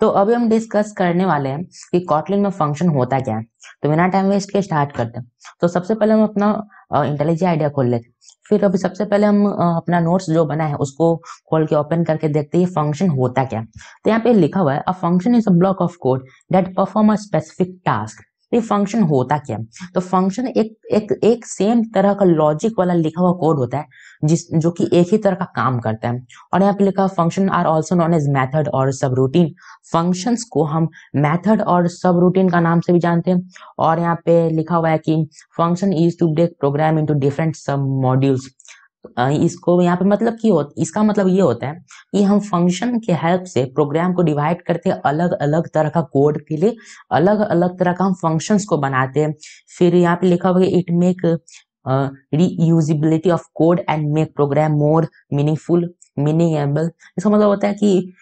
तो अभी हम डिस्कस करने वाले हैं कि कॉटलिन में फंक्शन होता क्या है तो बिना टाइम वेस्ट के स्टार्ट करते हैं तो सबसे पहले हम अपना इंटेलिजेंट आइडिया खोल लेते हैं फिर अभी सबसे पहले हम अपना नोट्स जो बना है उसको खोल के ओपन करके देखते हैं फंक्शन होता क्या तो यहाँ पे लिखा हुआ है a function is a block of code that perform a specific task तो ये फंक्शन होता क्या तो फंक्शन एक एक एक सेम तरह का लॉजिक वाला लिखा हुआ कोड होता है जिस जो कि एक ही तरह का काम करता है और यहाँ पे लिखा function are also known as method और सब रूटीन फंक्शंस को हम मैथड और सब रूटीन का नाम से भी जानते हैं और यहाँ पे लिखा हुआ है कि function is to break program to different sub modules इसको यहाँ पे मतलब की हो इसका मतलब ये होता है कि हम फंक्शन के हेल्प से प्रोग्राम को डिवाइड करते हैं अलग अलग तरह का कोड के लिए अलग अलग तरह का हम फंक्शंस को बनाते हैं फिर यहाँ पे लिखा हुआ है it make reusability of code and make program more meaningful meaningable इसका मतलब होता है कि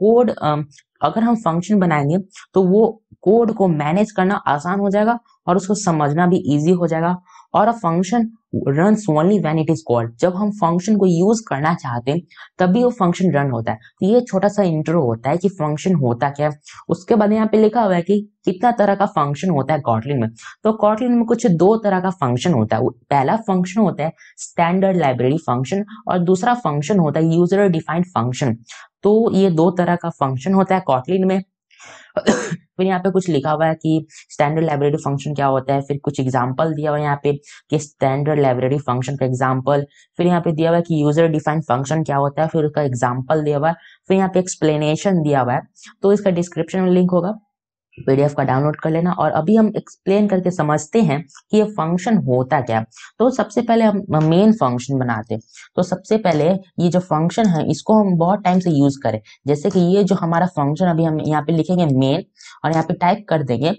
कोड uh, अगर हम फंक्शन बनाएंगे तो वो कोड को मैनेज करना आसान हो जाएगा और उसको समझना भी इजी हो जाएगा और a function run only when it is called जब हम फंक्शन को यूज करना चाहते हैं तभी वो फंक्शन रन होता है तो ये छोटा सा इंटरव्यू होता है कि फंक्शन होता क्या है उसके बाद यहाँ पे लिखा हुआ है कि कितना तरह का फंक्शन होता है कॉटलिन में तो कॉटलिन में कुछ दो तरह का फंक्शन होता है पहला फंक्शन होता है स्टैंडर्ड लाइब्रेरी फंक्शन और दूसरा फंक्शन होता है यूजर डिफाइंड फंक्शन तो ये दो तरह का फंक्शन होता है कॉटलिन में फिर यहाँ पे कुछ लिखा हुआ है कि स्टैंडर्ड लाइब्रेरी फंक्शन क्या होता है फिर कुछ एग्जाम्पल दिया हुआ है यहाँ पे कि स्टैंडर्ड लाइब्रेरी फंक्शन का एग्जाम्पल फिर यहाँ पे दिया हुआ है कि यूजर डिफाइंड फंक्शन क्या होता है फिर उसका एग्जाम्पल दिया हुआ है फिर यहाँ पे एक्सप्लेनेशन दिया हुआ है तो इसका डिस्क्रिप्शन में लिंक होगा पीडीएफ का डाउनलोड कर लेना और अभी हम एक्सप्लेन करके समझते हैं कि ये फंक्शन होता क्या तो सबसे पहले हम मेन फंक्शन बनाते हैं तो सबसे पहले ये जो फंक्शन है इसको हम बहुत टाइम से यूज करें जैसे कि ये जो हमारा फंक्शन अभी हम यहाँ पे लिखेंगे मेन और यहाँ पे टाइप कर देंगे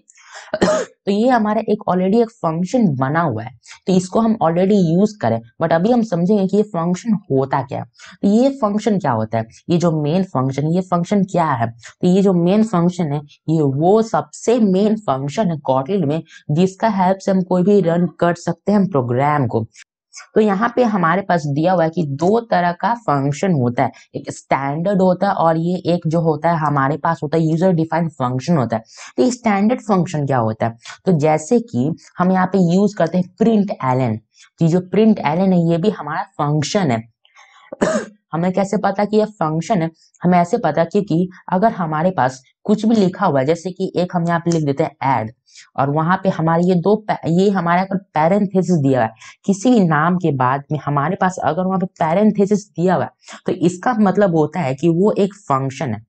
तो ये हमारा एक ऑलरेडी एक फंक्शन बना हुआ है तो इसको हम ऑलरेडी यूज करें बट अभी हम समझेंगे कि ये फंक्शन होता क्या है तो ये फंक्शन क्या होता है ये जो मेन फंक्शन ये फंक्शन क्या है तो ये जो मेन फंक्शन है ये वो सबसे मेन फंक्शन है कॉटलिन में जिसका हेल्प से हम कोई भी रन कर सकते हैं प्रोग्राम को तो यहाँ पे हमारे पास दिया हुआ है कि दो तरह का फंक्शन होता है एक स्टैंडर्ड होता है और ये एक जो होता है हमारे पास होता है यूजर डिफाइंड फंक्शन होता है तो स्टैंडर्ड फंक्शन क्या होता है तो जैसे कि हम यहाँ पे यूज करते हैं प्रिंट एलन की जो प्रिंट एलन है ये भी हमारा फंक्शन है हमें कैसे पता कि यह फंक्शन है हमें ऐसे पता कि, कि अगर हमारे पास कुछ भी लिखा हुआ है जैसे कि एक हम यहाँ पे लिख देते हैं एड और वहां पे हमारे ये दो ये हमारे अगर पैरेंथेसिस दिया हुआ है किसी भी नाम के बाद में हमारे पास अगर वहां पे पैरेंथेसिस दिया हुआ है तो इसका मतलब होता है कि वो एक फंक्शन है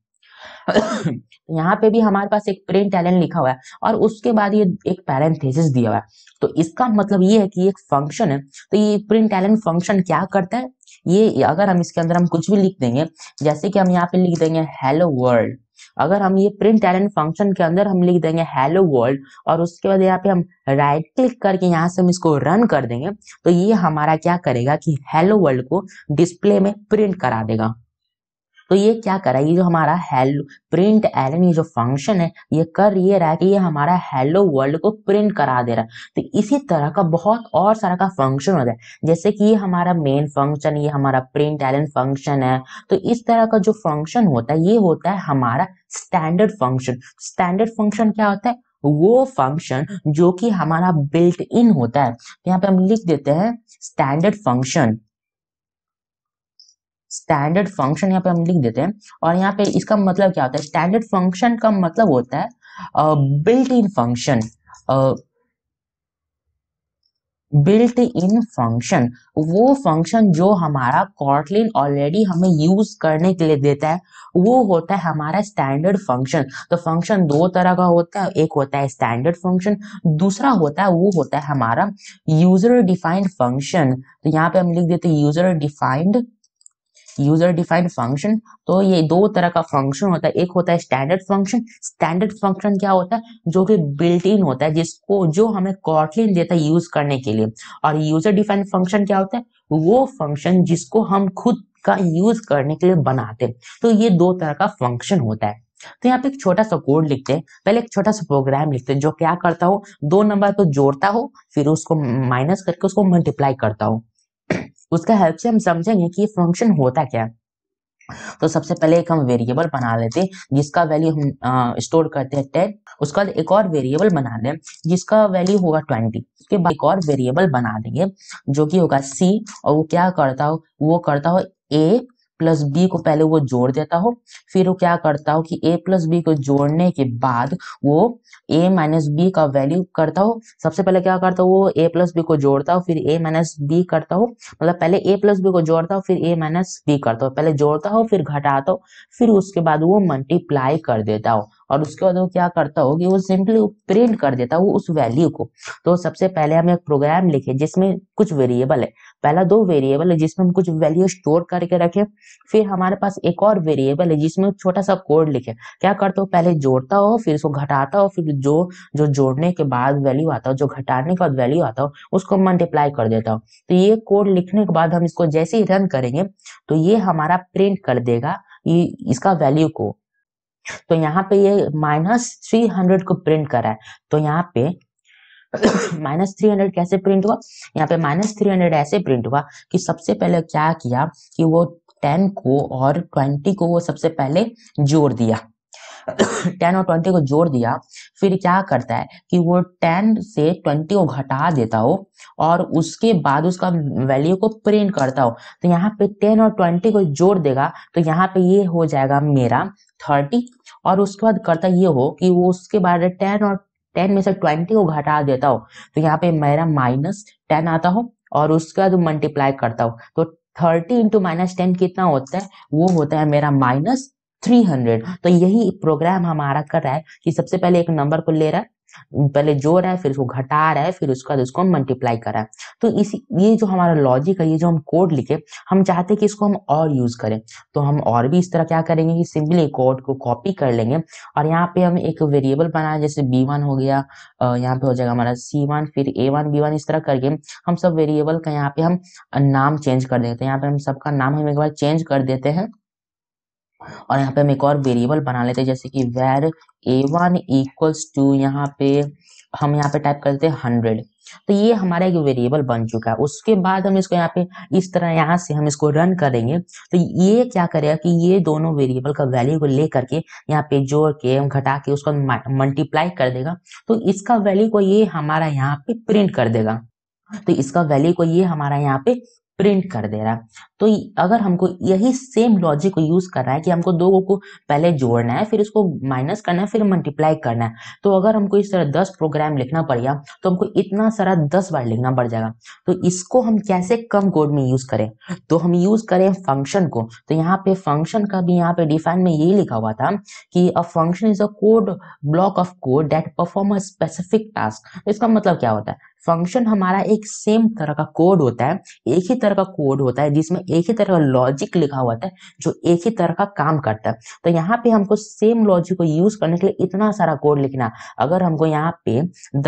यहाँ पे भी हमारे पास एक प्रिंट एलन लिखा हुआ है और उसके बाद ये एक पैरेंथेसिस दिया हुआ है तो इसका मतलब ये है कि एक फंक्शन है तो ये प्रिंट एलन फंक्शन क्या करता है ये अगर हम इसके अंदर हम कुछ भी लिख देंगे जैसे कि हम यहाँ पे लिख देंगे हेलो वर्ल्ड अगर हम ये प्रिंट एल फंक्शन के अंदर हम लिख देंगे हेलो वर्ल्ड और उसके बाद यहाँ पे हम राइट क्लिक करके यहाँ से हम इसको रन कर देंगे तो ये हमारा क्या करेगा कि हेलो वर्ल्ड को डिस्प्ले में प्रिंट करा देगा तो ये क्या कर रहा है ये जो हमारा हेलो प्रिंट एलन ये जो फंक्शन है ये कर ये रहा है कि ये हमारा हेलो वर्ल्ड को प्रिंट करा दे रहा है तो इसी तरह का बहुत और सारा का फंक्शन होता है जैसे कि ये हमारा मेन फंक्शन ये हमारा प्रिंट एलन फंक्शन है तो इस तरह का जो फंक्शन होता है ये होता है हमारा स्टैंडर्ड फंक्शन स्टैंडर्ड फंक्शन क्या होता है वो फंक्शन जो कि हमारा बिल्ट इन होता है तो यहाँ पे हम लिख देते हैं स्टैंडर्ड फंक्शन स्टैंडर्ड फंक्शन यहाँ पे हम लिख देते हैं और यहाँ पे इसका मतलब क्या होता है स्टैंडर्ड फंक्शन का मतलब होता है built in function built in function वो फंक्शन जो हमारा कॉटलिन ऑलरेडी हमें यूज करने के लिए देता है वो होता है हमारा स्टैंडर्ड फंक्शन तो फंक्शन दो तरह का होता है एक होता है स्टैंडर्ड फंक्शन दूसरा होता है वो होता है हमारा यूजर डिफाइंड फंक्शन तो यहाँ पे हम लिख देते हैं user defined user defined function तो ये दो तरह का फंक्शन होता है एक होता है स्टैंडर्ड फंक्शन स्टैंडर्ड फंक्शन क्या होता है जो कि बिल्ट इन होता है जिसको जो हमें कॉटलिन देता है यूज करने के लिए और यूजर डिफाइंड फंक्शन क्या होता है वो फंक्शन जिसको हम खुद का यूज करने के लिए बनाते हैं तो ये दो तरह का फंक्शन होता है तो यहाँ पे एक छोटा सा कोड लिखते हैं पहले एक छोटा सा प्रोग्राम लिखते हैं जो क्या करता हो दो नंबर को जोड़ता हो फिर उसको माइनस करके उसको मल्टीप्लाई करता हो उसका हेल्प से हम समझेंगे कि ये फंक्शन होता क्या तो सबसे पहले एक हम वेरिएबल बना लेते हैं जिसका वैल्यू हम स्टोर करते हैं टेन उसके बाद एक और वेरिएबल बना लें जिसका वैल्यू होगा ट्वेंटी उसके बाद एक और वेरिएबल बना देंगे जो कि होगा सी और वो क्या करता हो वो करता हो ए प्लस बी को पहले वो जोड़ देता हो फिर वो क्या करता हो कि ए प्लस बी को जोड़ने के बाद वो ए माइनस बी का वैल्यू करता हो सबसे पहले क्या करता हो वो ए प्लस बी को जोड़ता हो फिर ए माइनस बी करता हो मतलब पहले ए प्लस बी को जोड़ता हो फिर ए माइनस बी करता हो पहले जोड़ता हो फिर घटाता हो फिर उसके बाद वो मल्टीप्लाई कर देता हो और उसके बाद वो क्या करता होगी वो सिंपली प्रिंट कर देता वो उस वैल्यू को तो सबसे पहले हम एक प्रोग्राम लिखे जिसमें कुछ वेरिएबल है पहला दो वेरिएबल है जिसमें हम कुछ वैल्यू स्टोर करके रखे फिर हमारे पास एक और वेरिएबल है जिसमें छोटा सा कोड लिखे क्या करता हो पहले जोड़ता हो फिर उसको घटाता हो फिर जो जो जोड़ने के बाद वैल्यू आता हो जो घटाने के बाद वैल्यू आता हो उसको मल्टीप्लाई कर देता हो तो ये कोड लिखने के बाद हम इसको जैसे ही रन करेंगे तो ये हमारा प्रिंट कर देगा इसका वैल्यू को तो यहाँ पे ये माइनस थ्री हंड्रेड को प्रिंट करा है तो यहाँ पे माइनस थ्री हंड्रेड कैसे प्रिंट हुआ यहाँ पे माइनस थ्री हंड्रेड ऐसे प्रिंट हुआ कि सबसे पहले क्या किया कि वो टेन को और ट्वेंटी को वो सबसे पहले जोड़ दिया टेन और ट्वेंटी को जोड़ दिया फिर क्या करता है कि वो टेन से ट्वेंटी को घटा देता हो और उसके बाद उसका वैल्यू को प्रिंट करता हो तो यहाँ पे टेन और ट्वेंटी को जोड़ देगा तो यहाँ पे ये हो जाएगा मेरा थर्टी और उसके बाद करता ये हो कि वो उसके बाद टेन और टेन में से ट्वेंटी को घटा देता हो तो यहाँ पे मेरा माइनस टेन आता हो और उसके बाद मल्टीप्लाई करता हो तो थर्टी इंटू माइनस टेन कितना होता है वो होता है मेरा माइनस थ्री हंड्रेड हाँ। तो यही प्रोग्राम हमारा कर रहा है कि सबसे पहले एक नंबर को ले रहा है पहले जोड़ है फिर उसको घटा रहा है फिर उसका उसको मल्टीप्लाई कर रहा है तो इसी ये जो हमारा लॉजिक है ये जो हम कोड लिखे हम चाहते हैं कि इसको हम और यूज करें तो हम और भी इस तरह क्या करेंगे कि सिंपली कोड को कॉपी कर लेंगे और यहाँ पे हम एक वेरिएबल बनाए जैसे बी वन हो गया यहाँ पे हो जाएगा हमारा सी वन फिर ए वन बी वन इस तरह करके हम सब वेरिएबल का यहाँ पे हम नाम चेंज कर देंगे तो यहाँ पे हम सबका नाम हम एक बार चेंज कर देते हैं और यहाँ पे हम एक और वेरिएबल बना लेते हैं जैसे कि var A one equals to यहाँ पे हम यहाँ पे टाइप करते हैं हंड्रेड तो ये हमारा एक वेरिएबल बन चुका है उसके बाद हम इसको यहाँ पे इस तरह यहाँ से हम इसको रन करेंगे तो ये क्या करेगा कि ये दोनों वेरिएबल का वैल्यू को ले करके यहाँ पे जोड़ के हम घटा के उसको मल्टीप्लाई कर देगा तो इसका वैल्यू को ये हमारा यहाँ पे प्रिंट कर देगा तो इसका वैल्यू को ये हमारा यहाँ पे प्रिंट कर दे रहा है तो अगर हमको यही सेम लॉजिक को यूज करना है कि हमको दो को पहले जोड़ना है फिर उसको माइनस करना है फिर मल्टीप्लाई करना है तो अगर हमको इस तरह दस प्रोग्राम लिखना पड़ गया तो हमको इतना सारा दस बार लिखना पड़ जाएगा तो इसको हम कैसे कम कोड में यूज करें तो हम यूज करें फंक्शन को तो यहाँ पे फंक्शन का भी यहाँ पे डिफाइन में यही लिखा हुआ था कि a function is a code block of code that perform a specific task इसका मतलब क्या होता है फंक्शन हमारा एक सेम तरह का कोड होता है एक ही तरह का कोड होता है जिसमें एक ही तरह का लॉजिक लिखा हुआ होता है जो एक ही तरह का काम करता है तो यहाँ पे हमको सेम लॉजिक को यूज करने के लिए इतना सारा कोड लिखना अगर हमको यहाँ पे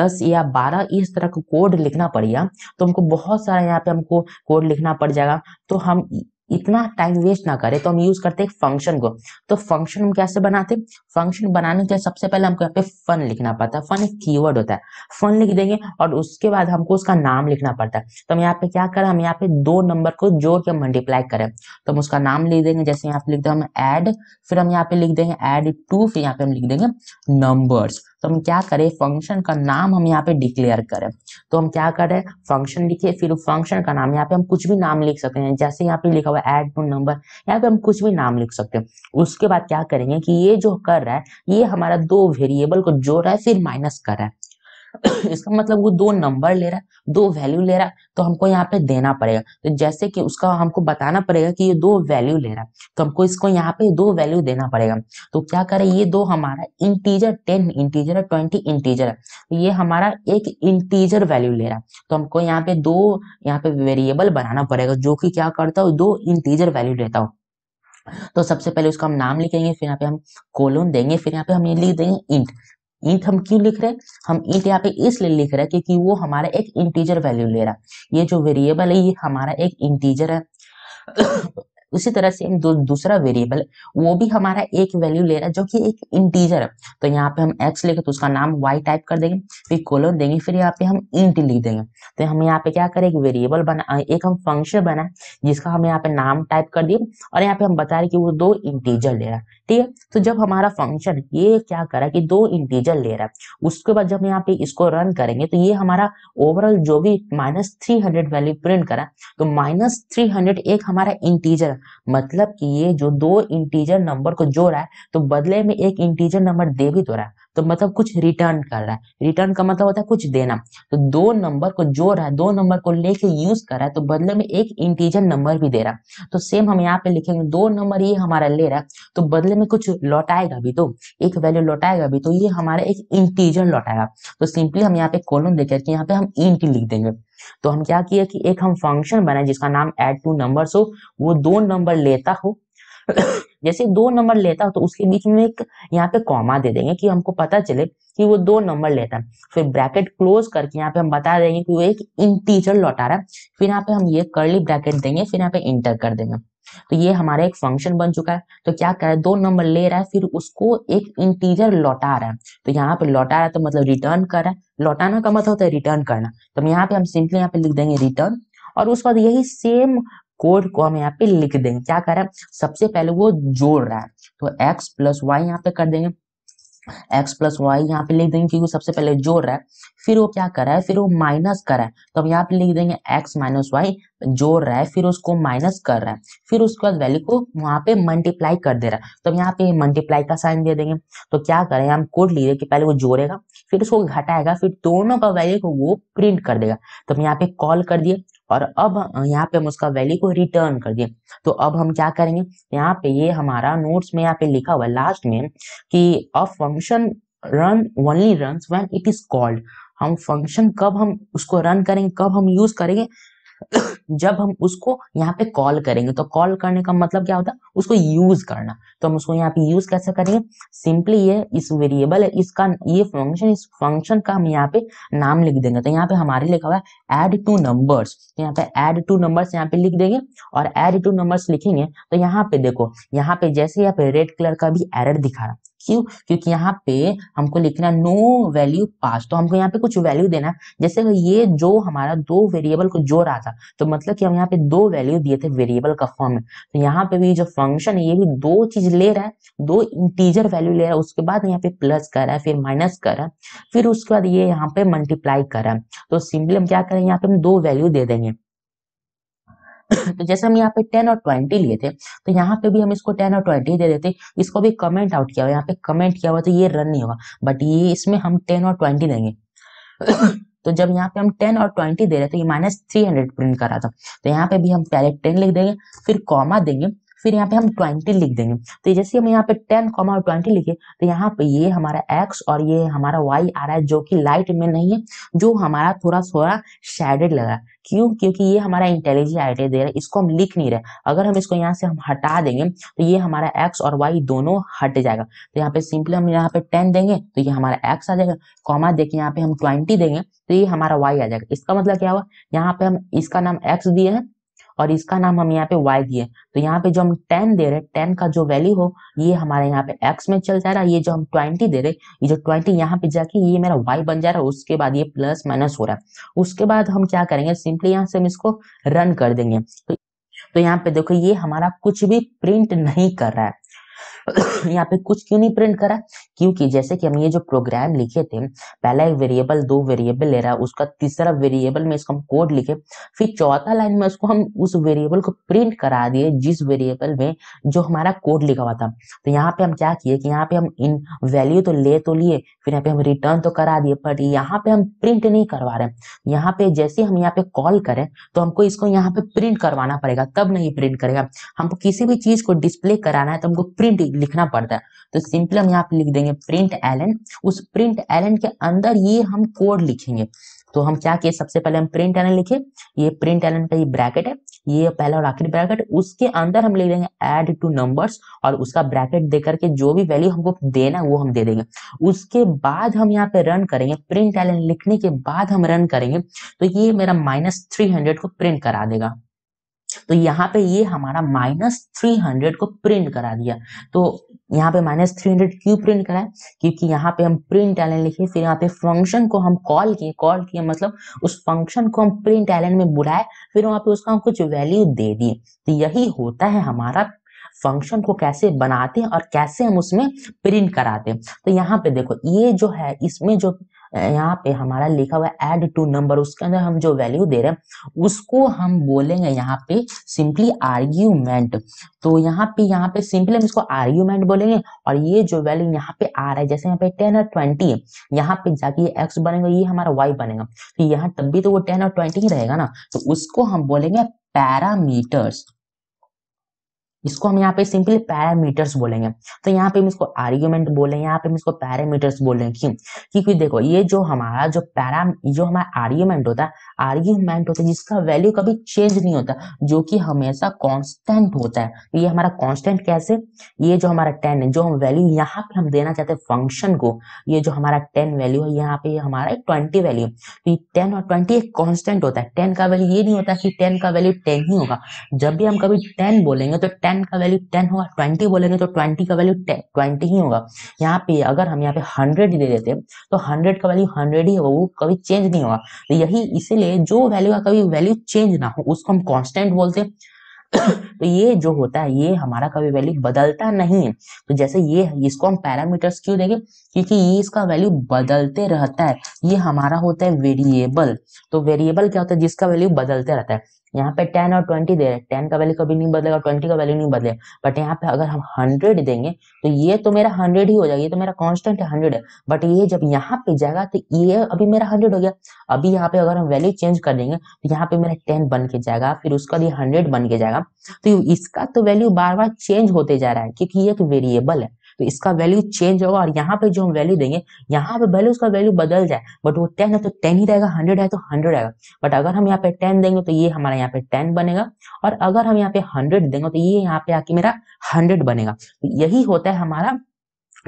दस या बारह इस तरह का कोड लिखना पड़ेगा तो हमको बहुत सारा यहाँ पे हमको कोड लिखना पड़ जाएगा तो हम इतना टाइम वेस्ट ना करें तो हम यूज करते हैं फंक्शन को तो फंक्शन हम कैसे बनाते फंक्शन बनाने के लिए सबसे पहले हमको यहाँ पे फन लिखना पड़ता है फन एक कीवर्ड होता है फन लिख देंगे और उसके बाद हमको उसका नाम लिखना पड़ता है तो हम यहाँ पे क्या करें हम यहाँ पे दो नंबर को जोड़ के मल्टीप्लाई करें तो हम उसका नाम लिख देंगे जैसे यहाँ पे लिख दें हम एड फिर हम यहाँ पे लिख देंगे एड टू फिर यहाँ पे हम लिख देंगे नंबर्स तो हम क्या करें फंक्शन का नाम हम यहाँ पे डिक्लेयर करें तो हम क्या करें फंक्शन लिखे फिर फंक्शन का नाम यहाँ पे हम कुछ भी नाम लिख सकते हैं जैसे यहाँ पे लिखा हुआ एड नंबर यहाँ पे हम कुछ भी नाम लिख सकते हैं उसके बाद क्या करेंगे कि ये जो कर रहा है ये हमारा दो वेरिएबल को जोड़ रहा है फिर माइनस कर रहा है इसका मतलब वो दो नंबर ले रहा है दो वैल्यू ले रहा है तो हमको यहाँ पे देना पड़ेगा तो जैसे कि उसका हमको बताना पड़ेगा कि ये दो वैल्यू ले रहा है तो हमको इसको यहाँ पे दो वैल्यू देना पड़ेगा तो क्या करें ये दो हमारा इंटीजर टेन इंटीजर है ट्वेंटी इंटीजर है तो ये हमारा एक इंटीजर वैल्यू ले रहा है तो हमको यहाँ पे दो यहाँ पे वेरिएबल बनाना पड़ेगा जो कि क्या करता हो दो इंटीजर वैल्यू लेता हो तो सबसे पहले उसका हम नाम लिखेंगे फिर यहाँ पे हम कोलोन देंगे फिर यहाँ पे हम ये लिख देंगे इंट इंट हम क्यों लिख रहे हम इंट यहाँ पे इसलिए लिख रहे हैं क्योंकि वो हमारा एक इंटीजर वैल्यू ले रहा है ये जो वेरिएबल है ये हमारा एक इंटीजर है तो उसी तरह से दू, दूसरा वेरिएबल वो भी हमारा एक वैल्यू ले रहा है जो कि एक इंटीजर है तो यहाँ पे हम एक्स लेके तो उसका नाम वाई टाइप कर देंगे फिर कोलर देंगे फिर यहाँ पे हम इंट लिख देंगे तो हम यहाँ पे क्या करें एक वेरिएबल बना एक हम फंक्शन बना जिसका हम यहाँ पे नाम टाइप कर दिए और यहाँ पे हम बता रहे कि वो दो इंटीजर ले रहा है ठीक है तो जब हमारा फंक्शन ये क्या करा कि दो इंटीजर ले रहा है उसके बाद जब यहाँ पे इसको रन करेंगे तो ये हमारा ओवरऑल जो भी minus three hundred value print करा तो माइनस थ्री हंड्रेड एक हमारा इंटीजर मतलब कि ये जो दो इंटीजर नंबर को जोड़ रहा है तो बदले में एक इंटीजर नंबर दे भी दो तो रहा है तो मतलब कुछ रिटर्न कर रहा है रिटर्न का मतलब होता है कुछ देना तो दो नंबर को जोड़ रहा है दो नंबर को लेके यूज कर रहा है तो बदले में एक इंटीजर नंबर भी दे रहा है तो सेम हम यहाँ पे लिखेंगे दो नंबर ये हमारा ले रहा है तो बदले में कुछ लौटाएगा भी तो एक वैल्यू लौटाएगा भी तो ये हमारा एक इंटीजर लौटाएगा तो सिंपली हम यहाँ पे कॉलम दे करके यहाँ पे हम इंट लिख देंगे तो हम क्या किया कि एक हम फंक्शन बनाए जिसका नाम एड टू नंबर हो वो दो नंबर लेता हो जैसे दो नंबर लेता तो उसके बीच में एक यहाँ पे कॉमा दे देंगे कि हमको पता चले कि वो दो नंबर लेता है फिर ब्रैकेट क्लोज करके यहाँ पे हम बता देंगे कि वो एक इंटीजर लौटा रहा है फिर यहाँ पे हम ये करली ब्रैकेट देंगे फिर यहाँ पे इंटर कर देंगे तो ये हमारा एक फंक्शन बन चुका है तो क्या कर रहा है दो नंबर ले रहा है फिर उसको एक इंटीजर लौटा रहा है तो यहाँ पे लौटा रहा है तो मतलब रिटर्न कर रहा है लौटाना का मतलब होता है रिटर्न करना तो यहाँ पे हम सिंपली यहाँ पे लिख देंगे रिटर्न और उसके बाद यही सेम कोड को हम यहाँ पे लिख देंगे क्या कर रहा है सबसे पहले वो जोड़ रहा है तो x प्लस वाई यहाँ पे कर देंगे x प्लस वाई यहाँ पे लिख देंगे क्योंकि सबसे पहले जोड़ रहा है फिर वो क्या कर रहा है फिर वो माइनस कर रहा है तो हम यहाँ पे लिख देंगे x माइनस वाई जोड़ रहा है फिर उसको माइनस कर रहा है फिर उसके बाद वैल्यू को वहां पे मल्टीप्लाई कर दे रहा है तो हम यहाँ पे मल्टीप्लाई का साइन दे देंगे तो क्या करें हम कोड लिख रहे कि पहले वो जोड़ेगा फिर उसको घटाएगा फिर दोनों का वैल्यू को वो प्रिंट कर देगा तो हम यहाँ पे कॉल कर दिए और अब यहाँ पे हम उसका वैल्यू को रिटर्न कर दिए तो अब हम क्या करेंगे यहाँ पे ये हमारा नोट्स में यहाँ पे लिखा हुआ लास्ट में कि a function run only run when it is called हम फंक्शन कब हम उसको रन करेंगे कब हम यूज करेंगे जब हम उसको यहाँ पे कॉल करेंगे तो कॉल करने का मतलब क्या होता है उसको यूज करना तो हम उसको यहाँ पे यूज कैसे करेंगे सिंपली ये इस वेरिएबल है इसका ये फंक्शन इस फंक्शन का हम यहाँ पे नाम लिख देंगे तो यहाँ पे हमारे लिखा हुआ है एड टू नंबर्स तो यहाँ पे एड टू नंबर्स यहाँ पे लिख देंगे और एड टू नंबर्स लिखेंगे तो यहाँ पे देखो यहाँ पे जैसे यहाँ पे रेड कलर का भी एरर दिखा रहा क्यों क्योंकि यहाँ पे हमको लिखना नो वैल्यू पास तो हमको यहाँ पे कुछ वैल्यू देना है जैसे ये जो हमारा दो वेरिएबल को जो रहा था तो मतलब कि हम यहाँ पे दो वैल्यू दिए थे वेरिएबल का फॉर्म में तो यहाँ पे भी जो फंक्शन है ये भी दो चीज ले रहा है दो इंटीजर वैल्यू ले रहा है उसके बाद यहाँ पे प्लस कर रहा है फिर माइनस कर रहा है फिर उसके बाद ये यहाँ पे मल्टीप्लाई कर रहा है तो सिंपली हम क्या करें यहाँ पे हम दो वैल्यू दे देंगे तो जैसे हम यहाँ पे टेन और ट्वेंटी लिए थे तो यहाँ पे भी हम इसको टेन और ट्वेंटी दे देते इसको भी कमेंट आउट किया हुआ यहाँ पे कमेंट किया हुआ तो ये रन नहीं होगा बट ये इसमें हम टेन और ट्वेंटी देंगे तो जब यहाँ पे हम टेन और ट्वेंटी दे रहे थे तो ये माइनस थ्री हंड्रेड प्रिंट कर रहा था तो यहाँ पे भी हम पहले टेन लिख देंगे फिर कॉमा देंगे फिर यहाँ पे हम ट्वेंटी लिख देंगे तो जैसे हम यहाँ पे टेन कॉमा ट्वेंटी लिखे तो यहाँ पे ये हमारा एक्स और ये हमारा वाई आ रहा है जो कि लाइट में नहीं है जो हमारा थोड़ा थोड़ा शेडेड लगा क्यों क्योंकि ये हमारा इंटेलिजेंट आइडिया दे रहा है इसको हम लिख नहीं रहे अगर हम इसको यहाँ से हम हटा देंगे तो ये हमारा एक्स और वाई दोनों हट जाएगा तो यहाँ पे सिंपली हम यहाँ पे टेन देंगे तो ये हमारा एक्स आ जाएगा कॉमा देखिए यहाँ पे हम ट्वेंटी देंगे तो ये हमारा वाई आ जाएगा इसका मतलब क्या हुआ यहाँ पे हम इसका नाम एक्स दिए हैं और इसका नाम हम यहाँ पे y दिए तो यहाँ पे जो हम 10 दे रहे हैं टेन का जो वैल्यू हो ये हमारे यहाँ पे x में चल जा रहा है ये जो हम 20 दे रहे ये जो 20 यहाँ पे जाके ये मेरा y बन जा रहा है उसके बाद ये प्लस माइनस हो रहा है उसके बाद हम क्या करेंगे सिंपली यहाँ से हम इसको रन कर देंगे तो तो यहाँ पे देखो ये हमारा कुछ भी प्रिंट नहीं कर रहा है यहाँ पे कुछ क्यों नहीं प्रिंट करा क्योंकि जैसे कि हम ये जो प्रोग्राम लिखे थे पहला एक वेरिएबल दो वेरिएबल ले रहा उसका तीसरा वेरिएबल में इसको हम कोड लिखे फिर चौथा लाइन में उसको हम उस वेरिएबल को प्रिंट करा दिए जिस वेरिएबल में जो हमारा कोड लिखा हुआ था तो यहाँ पे हम क्या किए कि यहाँ पे हम इन वैल्यू तो ले तो लिए फिर यहाँ पे हम रिटर्न तो करा दिए बट यहाँ पे हम प्रिंट नहीं करवा रहे यहाँ पे जैसे हम यहाँ पे कॉल करें तो हमको इसको यहाँ पे प्रिंट करवाना पड़ेगा तब नहीं प्रिंट करेगा हमको किसी भी चीज को डिस्प्ले कराना है तो हमको प्रिंट लिखना पड़ता है तो सिंपल हम यहाँ पे लिख देंगे प्रिंट एल उस प्रिंट एल के अंदर ये हम कोड लिखेंगे तो हम क्या किए सबसे पहले हम प्रिंट एल लिखे ये प्रिंट एल का ये ब्रैकेट है ये पहला और आखिरी ब्रैकेट उसके अंदर हम लिख देंगे एड टू नंबर्स और उसका ब्रैकेट दे करके जो भी वैल्यू हमको देना है वो हम दे देंगे उसके बाद हम यहाँ पे रन करेंगे प्रिंट एल लिखने के बाद हम रन करेंगे तो ये मेरा माइनस को प्रिंट करा देगा तो यहाँ पे ये हमारा माइनस थ्री हंड्रेड को प्रिंट करा दिया तो यहाँ पे माइनस थ्री हंड्रेड क्यू प्रिंट कराए क्योंकि यहाँ पे हम प्रिंट एलन लिखे फिर यहाँ पे फंक्शन को हम कॉल किए कॉल किए मतलब उस फंक्शन को हम प्रिंट एलन में बुलाए फिर वहां पे उसका हम कुछ वैल्यू दे दिए तो यही होता है हमारा फंक्शन को कैसे बनाते हैं और कैसे हम उसमें प्रिंट कराते हैं तो यहाँ पे देखो ये जो है इसमें जो यहाँ पे हमारा लिखा हुआ है एड टू नंबर उसके अंदर हम जो वैल्यू दे रहे हैं उसको हम बोलेंगे यहाँ पे सिंपली आर्ग्यूमेंट तो यहाँ पे यहाँ पे सिंपली हम इसको आर्ग्यूमेंट बोलेंगे और ये जो वैल्यू यहाँ पे आ रहा है जैसे यहाँ पे टेन और ट्वेंटी है यहाँ पे जाके ये एक्स बनेगा ये हमारा वाई बनेगा तो यहाँ तब भी तो वो टेन और ट्वेंटी ही रहेगा ना तो उसको हम बोलेंगे पैरामीटर्स इसको हम यहाँ पे सिंपली पैरामीटर्स बोलेंगे तो यहाँ पे हम इसको आर्ग्यूमेंट बोले यहाँ पे हम इसको पैरामीटर्स बोलेंगे क्यों क्योंकि देखो ये जो हमारा जो पैरा जो हमारा आर्ग्यूमेंट होता है आर्ग्यूमेंट होता है जिसका वैल्यू कभी चेंज नहीं होता जो कि हमेशा कांस्टेंट होता है तो ये हमारा कांस्टेंट कैसे ये जो हमारा टेन है जो हम वैल्यू यहाँ पे हम देना चाहते हैं फंक्शन को ये जो हमारा टेन वैल्यू है यहाँ पे हमारा ट्वेंटी वैल्यू तो ये टेन और ट्वेंटी एक कॉन्स्टेंट होता है टेन का वैल्यू ये नहीं होता कि टेन का वैल्यू टेन ही होगा जब भी हम कभी टेन बोलेंगे तो टेन का वैल्यू टेन होगा ट्वेंटी बोलेंगे तो ट्वेंटी का वैल्यू ट्वेंटी ही होगा यहाँ पे अगर हम यहाँ पे हंड्रेड दे देते हैं तो हंड्रेड का वैल्यू हंड्रेड ही होगा वो कभी चेंज नहीं होगा तो यही इसीलिए पहले जो वैल्यू का कभी वैल्यू चेंज ना हो उसको हम कॉन्स्टेंट बोलते हैं तो ये जो होता है ये हमारा कभी वैल्यू बदलता नहीं है तो जैसे ये इसको हम पैरामीटर्स क्यों देंगे क्योंकि ये इसका वैल्यू बदलते रहता है ये हमारा होता है वेरिएबल तो वेरिएबल क्या होता है जिसका वैल्यू बदलते रहता है यहाँ पे टेन और ट्वेंटी दे रहे हैं टेन का वैल्यू कभी नहीं बदलेगा ट्वेंटी का वैल्यू नहीं बदलेगा बट यहाँ पे अगर हम हंड्रेड देंगे तो ये तो मेरा हंड्रेड ही हो जाएगा ये तो मेरा कॉन्स्टेंट है हंड्रेड है बट ये जब यहाँ पे जाएगा तो ये अभी मेरा हंड्रेड हो गया अभी यहाँ पे अगर हम वैल्यू चेंज कर देंगे तो यहाँ पे मेरा टेन बन के जाएगा फिर उसका भी हंड्रेड बन के जाएगा तो इसका तो वैल्यू बार बार चेंज होते जा रहा है क्योंकि ये एक वेरिएबल है तो इसका वैल्यू चेंज होगा और यहाँ पे जो हम वैल्यू देंगे यहाँ पे वैल्यू उसका वैल्यू बदल जाए बट वो टेन है तो टेन ही रहेगा हंड्रेड है तो हंड्रेड आएगा बट अगर हम यहाँ पे टेन देंगे तो ये हमारा यहाँ पे टेन बनेगा और अगर हम यहाँ पे हंड्रेड देंगे तो ये यहाँ पे आके मेरा हंड्रेड बनेगा तो यही होता है हमारा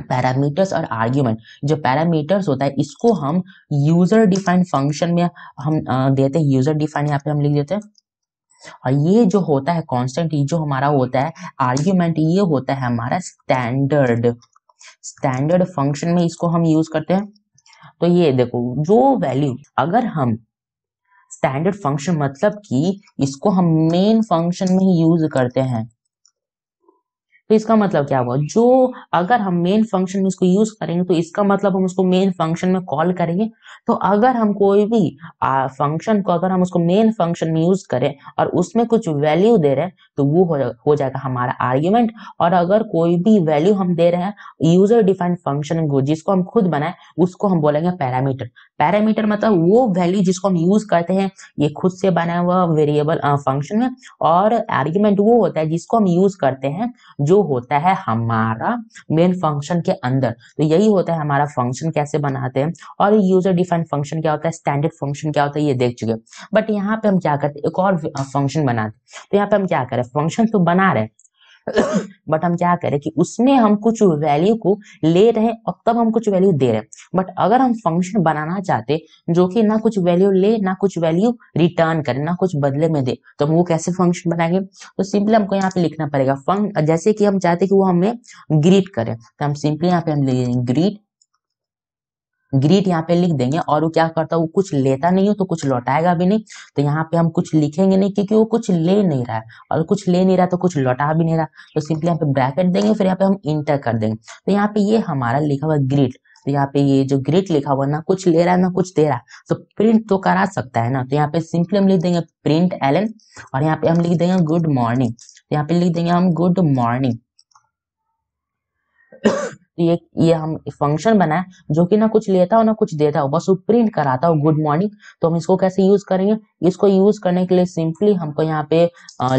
पैरामीटर्स और आर्ग्यूमेंट जो पैरामीटर्स होता है इसको हम यूजर डिफाइंड फंक्शन में हम देते हैं यूजर डिफाइंड यहाँ पे हम लिख देते हैं और ये जो होता है कॉन्स्टेंट ये जो हमारा होता है आर्ग्यूमेंट ये होता है हमारा स्टैंडर्ड स्टैंडर्ड फंक्शन में इसको हम यूज करते हैं तो ये देखो जो वैल्यू अगर हम स्टैंडर्ड फंक्शन मतलब कि इसको हम मेन फंक्शन में ही यूज करते हैं तो इसका मतलब क्या हुआ जो अगर हम मेन फंक्शन में इसको यूज करेंगे तो इसका मतलब हम उसको मेन फंक्शन में कॉल करेंगे तो अगर हम कोई भी फंक्शन को अगर हम उसको मेन फंक्शन में यूज करें और उसमें कुछ वैल्यू दे रहे हैं तो वो हो, जा, हो जाएगा हमारा आर्ग्यूमेंट और अगर कोई भी वैल्यू हम दे रहे हैं यूजर डिफाइंड फंक्शन जिसको हम खुद बनाए उसको हम बोलेंगे पैरामीटर पैरामीटर मतलब वो वैल्यू जिसको हम यूज करते हैं ये खुद से बना हुआ वेरिएबल फंक्शन में और आर्ग्यूमेंट वो होता है जिसको हम यूज करते हैं जो होता है हमारा मेन फंक्शन के अंदर तो यही होता है हमारा फंक्शन कैसे बनाते हैं और यूजर डिफाइंड फंक्शन क्या होता है स्टैंडर्ड फंक्शन क्या होता है ये देख चुके बट यहाँ पे हम क्या करते हैं एक और फंक्शन बनाते हैं तो यहाँ पे हम क्या करें फंक्शन तो बना रहे हैं बट हम क्या करें कि उसमें हम कुछ वैल्यू को ले रहे हैं और तब हम कुछ वैल्यू दे रहे हैं बट अगर हम फंक्शन बनाना चाहते जो कि ना कुछ वैल्यू ले ना कुछ वैल्यू रिटर्न करे ना कुछ बदले में दे तो हम वो कैसे फंक्शन बनाएंगे तो सिंपली हमको यहाँ पे लिखना पड़ेगा फंक जैसे कि हम चाहते कि वो हमें ग्रीट करे तो हम सिंपली यहाँ पे हम ले ग्रीट ग्रीट यहाँ पे लिख देंगे और वो क्या करता है वो कुछ लेता नहीं हो तो कुछ लौटाएगा भी नहीं तो यहाँ पे हम कुछ लिखेंगे नहीं क्योंकि वो कुछ ले नहीं रहा है और कुछ ले नहीं रहा तो कुछ लौटा भी नहीं रहा तो सिंपली यहाँ पे ब्रैकेट देंगे फिर यहाँ पे हम इंटर कर देंगे तो यहाँ पे ये हमारा लिखा हुआ ग्रीट तो यहाँ पे ये जो ग्रेट लिखा हुआ ना कुछ ले रहा है ना कुछ दे रहा है तो प्रिंट तो करा सकता है ना तो यहाँ पे सिंपली हम लिख देंगे प्रिंट एल और यहाँ पे हम लिख देंगे गुड मॉर्निंग तो यहाँ पे लिख देंगे हम गुड मॉर्निंग तो ये ये हम फंक्शन बनाए जो कि ना कुछ लेता हो ना कुछ देता हो बस वो प्रिंट कराता हो गुड मॉर्निंग तो हम इसको कैसे यूज करेंगे इसको यूज करने के लिए सिंपली हमको यहाँ पे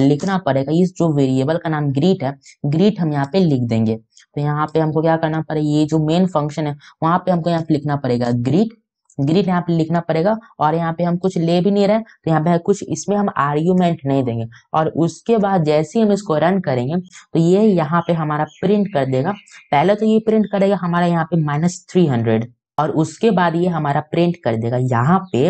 लिखना पड़ेगा इस जो वेरिएबल का नाम ग्रीट है ग्रीट हम यहाँ पे लिख देंगे तो यहाँ पे हमको क्या करना पड़ेगा ये जो मेन फंक्शन है वहां पे हमको यहाँ पे लिखना पड़ेगा ग्रीट ग्रीन यहाँ पे लिखना पड़ेगा और यहाँ पे हम कुछ ले भी नहीं रहे तो यहाँ पे कुछ इसमें हम आर्ग्यूमेंट नहीं देंगे और उसके बाद जैसे ही हम इसको रन करेंगे तो ये यहाँ पे हमारा प्रिंट कर देगा पहले तो ये प्रिंट करेगा हमारा यहाँ पे माइनस थ्री हंड्रेड और उसके बाद ये हमारा प्रिंट कर देगा यहाँ पे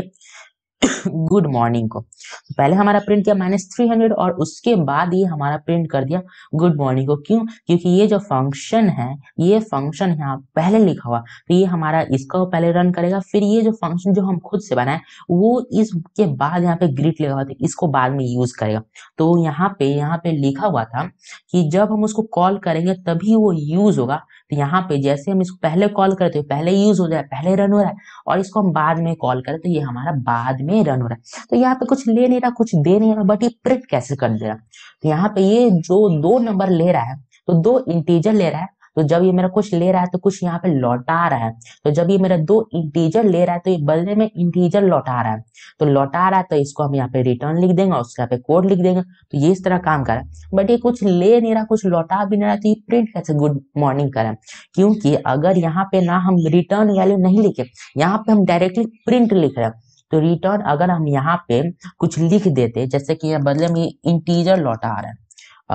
गुड मॉर्निंग को तो पहले हमारा प्रिंट किया माइनस थ्री हंड्रेड और उसके बाद ये हमारा प्रिंट कर दिया गुड मॉर्निंग को क्यों क्योंकि ये जो फंक्शन है ये फंक्शन यहाँ पहले लिखा हुआ तो ये हमारा इसका पहले रन करेगा फिर ये जो फंक्शन जो हम खुद से बनाए वो इसके बाद यहाँ पे ग्रिड लिखा हुआ था इसको बाद में यूज करेगा तो यहाँ पे यहाँ पे लिखा हुआ था कि जब हम उसको कॉल करेंगे तभी वो यूज होगा तो यहाँ पे जैसे हम इसको पहले कॉल करते हैं पहले यूज हो जाए पहले रन हो रहा है और इसको हम बाद में कॉल करें तो ये हमारा बाद में में रन हो रहा है तो यहाँ पे कुछ ले नहीं रहा कुछ दे नहीं रहा बट ये प्रिंट कैसे कर दे रहा तो यहाँ पे ये जो दो नंबर ले रहा है तो दो इंटीजर ले रहा है तो जब ये मेरा कुछ ले रहा है तो कुछ यहाँ पे लौटा रहा है तो जब ये मेरा दो इंटीजर ले रहा है तो ये बदले में इंटीजर लौटा रहा है तो लौटा रहा है तो इसको हम यहाँ पे रिटर्न लिख देंगे और उसके यहाँ पे कोड लिख देंगे तो ये इस तरह काम कर रहा है बट ये कुछ ले नहीं रहा कुछ लौटा भी नहीं रहा तो ये प्रिंट कैसे गुड मॉर्निंग करें क्योंकि अगर यहाँ पे ना हम रिटर्न वैल्यू नहीं लिखे यहाँ पे हम डायरेक्टली प्रिंट लिख रहे हैं तो रिटर्न अगर हम यहाँ पे कुछ लिख देते जैसे कि बदले में इंटीजर लौटा आ रहा है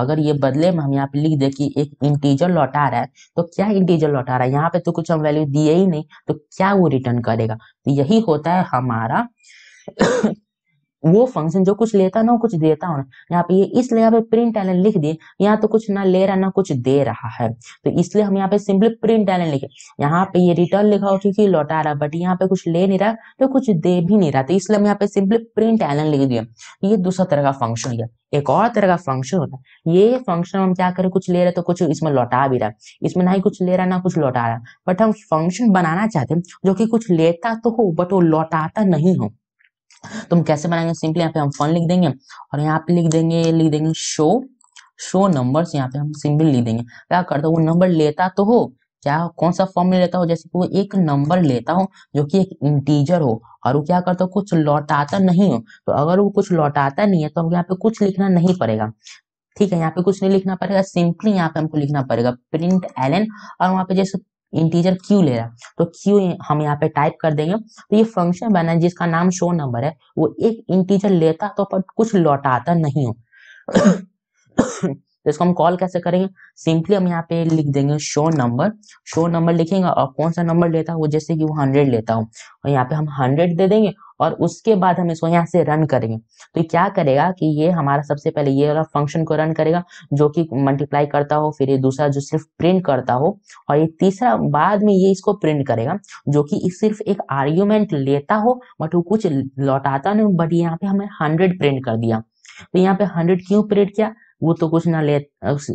अगर ये बदले में हम यहाँ पे लिख दे कि एक इंटीजर लौटा रहा है तो क्या इंटीजर लौटा रहा है यहाँ पे तो कुछ हम वैल्यू दिए ही नहीं तो क्या वो रिटर्न करेगा तो यही होता है हमारा वो फंक्शन जो कुछ लेता ना कुछ देता हो ना यहाँ पे ये इसलिए यहाँ पे प्रिंट एलन लिख दिए यहाँ तो कुछ ना ले रहा ना कुछ दे रहा है तो इसलिए हम यहाँ पे सिंपली प्रिंट एलन लिखे यहाँ पे ये रिटर्न लिखा हो क्योंकि लौटा रहा बट यहाँ पे कुछ ले नहीं रहा तो कुछ दे भी नहीं रहा तो इसलिए हम यहाँ पे सिंपली प्रिंट एलन लिख दिए तो ये दूसरा तरह का फंक्शन हो गया एक और तरह का फंक्शन होता है ये फंक्शन हम क्या करें कुछ ले रहे तो कुछ इसमें लौटा भी रहा इसमें ना ही कुछ ले रहा ना कुछ लौटा रहा बट हम फंक्शन बनाना चाहते हैं जो कि कुछ लेता तो हो बट वो लौटाता नहीं हो तो हम कैसे बनाएंगे सिंपली यहाँ पे हम फन लिख देंगे और यहाँ पे लिख देंगे लिख देंगे शो शो नंबर यहाँ पे हम सिंपल लिख देंगे क्या करता वो नंबर लेता तो हो क्या कौन सा फॉर्म लेता हो जैसे कि वो एक नंबर लेता हो जो कि एक इंटीजर हो और वो क्या करता हो कुछ लौटाता नहीं हो तो अगर वो कुछ लौटाता नहीं है तो हमको यहाँ पे कुछ लिखना नहीं पड़ेगा ठीक है यहाँ पे कुछ नहीं लिखना पड़ेगा सिंपली यहाँ पे हमको लिखना पड़ेगा प्रिंट एल और वहाँ पे जैसे इंटीजर क्यू ले रहा है तो क्यू हम यहाँ पे टाइप कर देंगे तो ये फंक्शन बना है जिसका नाम शो नंबर है वो एक इंटीजर लेता तो पर कुछ लौटाता नहीं हो तो इसको हम कॉल कैसे करेंगे सिंपली हम यहाँ पे लिख देंगे शो नंबर शो नंबर लिखेंगे और कौन सा नंबर लेता वो जैसे कि वो हंड्रेड लेता हूँ और यहाँ पे हम हंड्रेड दे देंगे और उसके बाद हम इसको यहाँ से रन करेंगे तो क्या करेगा कि ये हमारा सबसे पहले ये वाला फंक्शन को रन करेगा जो कि मल्टीप्लाई करता हो फिर ये दूसरा जो सिर्फ प्रिंट करता हो और ये तीसरा बाद में ये इसको प्रिंट करेगा जो कि सिर्फ एक आर्ग्यूमेंट लेता हो बट वो कुछ लौटाता नहीं बट यहाँ पे हमें हंड्रेड प्रिंट कर दिया तो यहाँ पे हंड्रेड क्यों प्रिंट किया वो तो कुछ ना ले,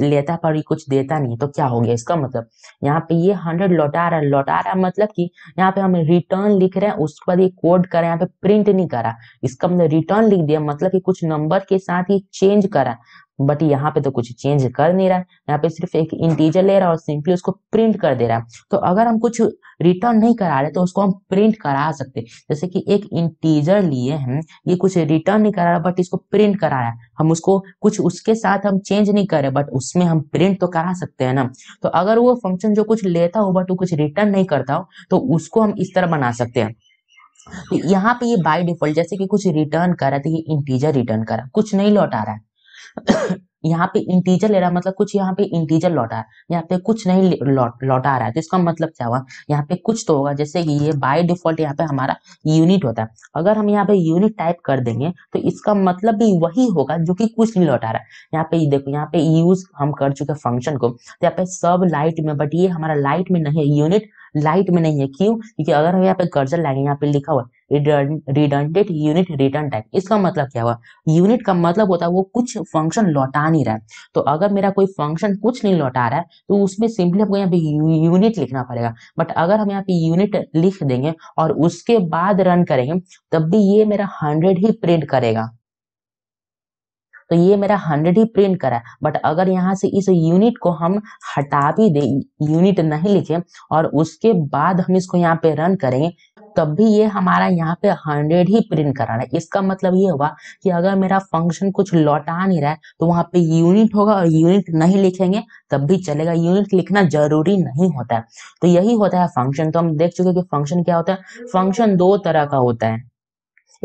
लेता पर कुछ देता नहीं तो क्या हो गया इसका मतलब यहाँ पे ये हंड्रेड लौटा रहा लौटा रहा मतलब कि यहाँ पे हम रिटर्न लिख रहे हैं उसके बाद ये कोड कर यहाँ पे प्रिंट नहीं करा इसका मतलब रिटर्न लिख दिया मतलब कि कुछ नंबर के साथ ये चेंज करा बट यहाँ पे तो कुछ चेंज कर नहीं रहा है यहाँ पे सिर्फ एक इंटीजर ले रहा है और सिंपली उसको प्रिंट कर दे रहा है तो अगर हम कुछ रिटर्न नहीं करा रहे तो उसको हम प्रिंट करा सकते जैसे कि एक इंटीजर लिए हैं ये कुछ रिटर्न नहीं करा रहा बट इसको प्रिंट करा रहा है हम उसको कुछ उसके साथ हम चेंज नहीं कर रहे बट उसमें हम प्रिंट तो करा सकते हैं ना तो अगर वो फंक्शन जो कुछ लेता हो बट वो कुछ रिटर्न नहीं करता हो तो उसको हम इस तरह बना सकते हैं तो यहाँ पे ये बाय डिफॉल्ट जैसे कि कुछ रिटर्न करा तो ये इंटीजर रिटर्न करा कुछ नहीं लौटा रहा है यहाँ पे इंटीजर ले रहा है मतलब कुछ यहाँ पे इंटीजर लौटा है यहाँ पे कुछ नहीं लौटा रहा है तो इसका मतलब क्या हुआ यहाँ पे कुछ तो होगा जैसे कि ये बाय डिफॉल्ट यहाँ पे हमारा यूनिट होता है अगर हम यहाँ पे यूनिट टाइप कर देंगे तो इसका मतलब भी वही होगा जो कि कुछ नहीं लौटा रहा है यहाँ पे देखो यहाँ पे यूज हम कर चुके फंक्शन को तो यहाँ पे सब लाइट में बट ये हमारा लाइट में नहीं है यूनिट लाइट में नहीं है क्यों क्योंकि अगर हम यहाँ पे कर्जर लाएंगे यहाँ पे लिखा हुआ रिडंडेंट यूनिट रिटर्न टाइप इसका मतलब क्या हुआ यूनिट का मतलब होता है वो कुछ फंक्शन लौटा नहीं रहा है तो अगर मेरा कोई फंक्शन कुछ नहीं लौटा रहा है तो उसमें सिंपली हमको यहाँ पे यूनिट लिखना पड़ेगा बट अगर हम यहाँ पे यूनिट लिख देंगे और उसके बाद रन करेंगे तब भी ये मेरा हंड्रेड ही प्रिंट करेगा तो ये मेरा हंड्रेड ही प्रिंट करा है बट अगर यहाँ से इस यूनिट को हम हटा भी दे यूनिट नहीं लिखे और उसके बाद हम इसको यहाँ पे रन करेंगे तब भी ये हमारा यहाँ पे हंड्रेड ही प्रिंट कराना है इसका मतलब ये हुआ कि अगर मेरा फंक्शन कुछ लौटा नहीं रहा है तो वहां पे यूनिट होगा और यूनिट नहीं लिखेंगे तब भी चलेगा यूनिट लिखना जरूरी नहीं होता है तो यही होता है फंक्शन तो हम देख चुके कि फंक्शन क्या होता है फंक्शन दो तरह का होता है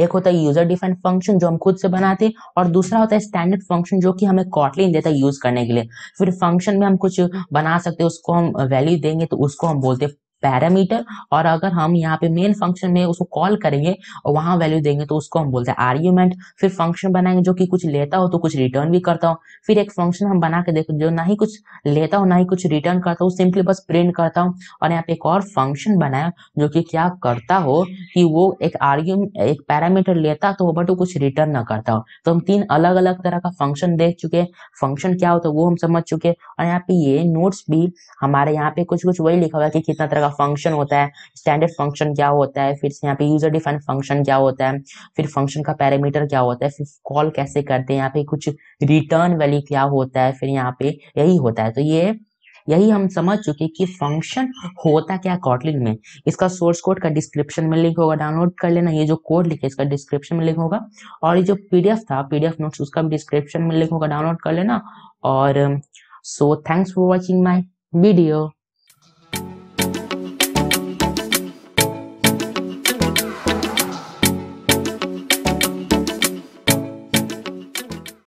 एक होता है यूजर डिफाइंड फंक्शन जो हम खुद से बनाते हैं और दूसरा होता है स्टैंडर्ड फंक्शन जो कि हमें कॉटलिन देता है यूज करने के लिए फिर फंक्शन में हम कुछ बना सकते हैं उसको हम वैल्यू देंगे तो उसको हम बोलते हैं पैरामीटर और अगर हम यहाँ पे मेन फंक्शन में उसको कॉल करेंगे और वहां वैल्यू देंगे तो उसको हम बोलते हैं आर्ग्यूमेंट फिर फंक्शन बनाएंगे जो कि कुछ लेता हो तो कुछ रिटर्न भी करता हो फिर एक फंक्शन हम बना के देखो जो ना ही कुछ लेता हो ना ही कुछ रिटर्न करता हो सिंपली बस प्रिंट करता हूँ और यहाँ पे एक और फंक्शन बनाया जो कि क्या करता हो कि वो एक आर्ग्यूमेंट एक पैरामीटर लेता तो हो बट वो कुछ रिटर्न ना करता हो तो हम तीन अलग अलग तरह का फंक्शन देख चुके फंक्शन क्या होता तो है वो हम समझ चुके और यहाँ पे ये नोट्स भी हमारे यहाँ पे कुछ कुछ वही लिखा हुआ है कि कितना तरह का फंक्शन होता है स्टैंडर्ड फंक्शन क्या होता है फिर से यहाँ पे यूजर डिफाइन फंक्शन क्या होता है फिर फंक्शन का पैरामीटर क्या होता है फिर कॉल कैसे करते हैं यहाँ पे कुछ रिटर्न वैल्यू क्या होता है फिर यहाँ पे यही होता है तो ये यही हम समझ चुके कि फंक्शन होता क्या कॉटलिन में इसका सोर्स कोड का डिस्क्रिप्शन में लिंक होगा डाउनलोड कर लेना ये जो कोड लिखे इसका डिस्क्रिप्शन में लिंक होगा और ये जो पीडीएफ था पीडीएफ नोट्स उसका भी डिस्क्रिप्शन में लिंक होगा डाउनलोड कर लेना और so thanks for watching my video